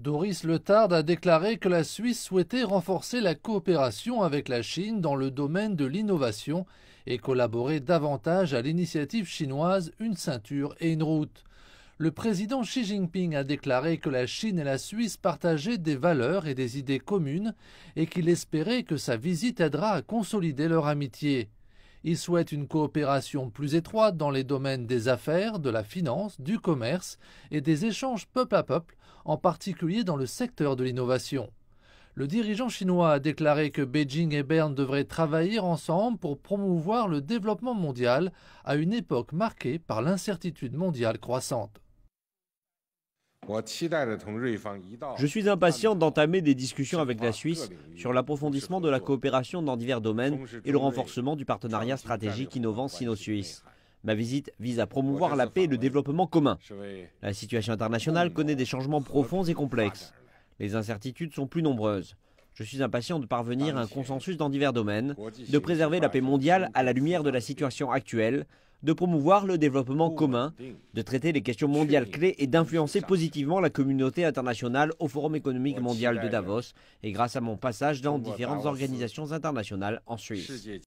Doris Letarde a déclaré que la Suisse souhaitait renforcer la coopération avec la Chine dans le domaine de l'innovation et collaborer davantage à l'initiative chinoise Une ceinture et une route. Le président Xi Jinping a déclaré que la Chine et la Suisse partageaient des valeurs et des idées communes et qu'il espérait que sa visite aidera à consolider leur amitié. Il souhaite une coopération plus étroite dans les domaines des affaires, de la finance, du commerce et des échanges peuple à peuple, en particulier dans le secteur de l'innovation. Le dirigeant chinois a déclaré que Beijing et Berne devraient travailler ensemble pour promouvoir le développement mondial à une époque marquée par l'incertitude mondiale croissante. Je suis impatient d'entamer des discussions avec la Suisse sur l'approfondissement de la coopération dans divers domaines et le renforcement du partenariat stratégique innovant sino-suisse. Ma visite vise à promouvoir la paix et le développement commun. La situation internationale connaît des changements profonds et complexes. Les incertitudes sont plus nombreuses. Je suis impatient de parvenir à un consensus dans divers domaines, de préserver la paix mondiale à la lumière de la situation actuelle, de promouvoir le développement commun, de traiter les questions mondiales clés et d'influencer positivement la communauté internationale au Forum économique mondial de Davos et grâce à mon passage dans différentes organisations internationales en Suisse.